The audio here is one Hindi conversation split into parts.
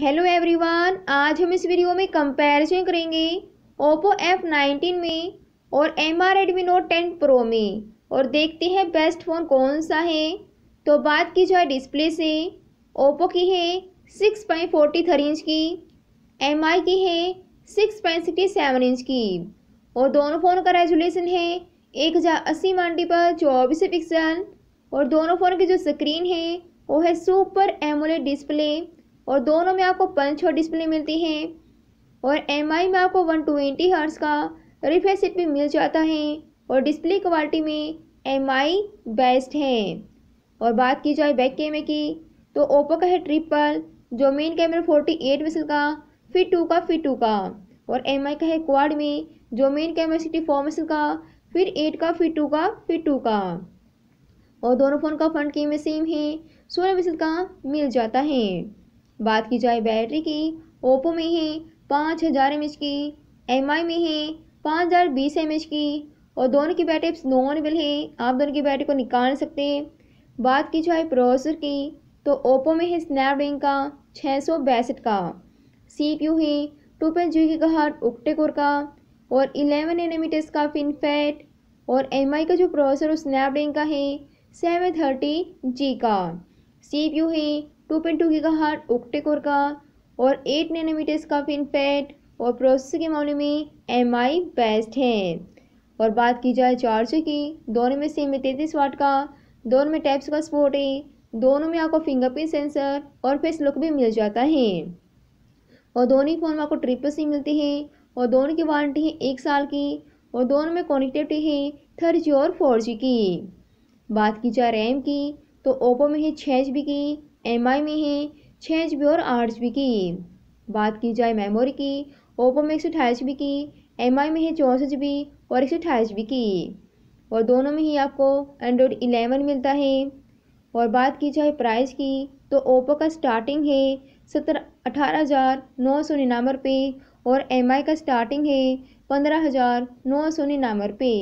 हेलो एवरीवन आज हम इस वीडियो में कंपैरिजन करेंगे ओप्पो नाइनटीन में और M R Redmi Note ten pro में और देखते हैं बेस्ट फ़ोन कौन सा है तो बात की जाए डिस्प्ले से ओप्पो की है six point forty three inch की एम आई की है six point sixty seven inch की और दोनों फ़ोन का रेजुलेशन है एक हज़ार अस्सी पर चौबीस पिक्सल और दोनों फ़ोन की जो स्क्रीन है वो है सुपर एमोलेट डिस्प्ले और दोनों में आपको पंच और डिस्प्ले मिलती हैं और एम में आपको वन ट्वेंटी हर्स का रिफ्रेश भी मिल जाता है और डिस्प्ले क्वालिटी में एम बेस्ट है और बात की जाए बैक कैमरे की तो ओप्पो का है ट्रिपल जो मेन कैमरा फोर्टी एट मिसल का फिर टू का फिर टू का और एम का है क्वाड में जो मेन कैमरा सिक्सटी फोर मेसल का फिर एट का फिर टू का फिर टू का और दोनों फ़ोन का फ्रंट कैमरा सेम है सोलह मिसल का मिल जाता है बात की जाए बैटरी की ओप्पो में है पाँच हज़ार एम की एम में है पाँच हज़ार बीस एम की और दोनों की बैटरी नॉन अवेल है आप दोनों की बैटरी को निकाल सकते हैं बात की जाए प्रोसेसर की तो ओप्पो में है स्नैपड्रैगन का छः सौ बैसठ का सी पी यू है टू पॉइंट जी का हार्ट उक्टेकोर का और इलेवन नैनोमीटर्स का फिनफेट और एम का जो प्रोसेसर वो स्नैपड्रैगन का है सेवन थर्टी जी का सी पी यू है two point two giga hertz octa core का और एट नैनोमीटर्स का पैट और प्रोसेसर के मामले में एम आई बेस्ट है और बात की जाए चार्जर की दोनों में सेम है तैंतीस वाट का दोनों में टैप्स का स्पोर्ट है दोनों में आपको फिंगरप्रिंट सेंसर और फेस लुक भी मिल जाता है और दोनों ही फ़ोन में आपको ट्रिपल सिम मिलती है और दोनों की वारंटी है एक साल की और दोनों में कनेक्टिविटी है थर्ड और फोर जी की बात की जाए रैम की तो ओप्पो में है छः जी की एमआई में है छः एच और आठ बी की बात की जाए मेमोरी की ओप्पो में एक सौ अठाईस जी की एम में है चौंसठ जी और एक सौ अठाईस जी की और दोनों में ही आपको एंड्रॉयड इलेवन मिलता है और बात की जाए प्राइस की तो ओप्पो का स्टार्टिंग है सत्रह अठारह हज़ार नौ सौ निन्यानवे रुपये और एम का स्टार्टिंग है पंद्रह हज़ार नौ सौ निन्यानवे रुपये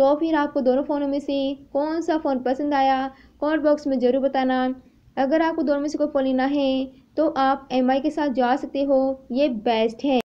तो फिर आपको दोनों फ़ोनों में से कौन सा फ़ोन पसंद आया कमेंट बॉक्स में ज़रूर बताना अगर आपको दोनों में से कोई पढ़ लेना है तो आप एम के साथ जा सकते हो ये बेस्ट है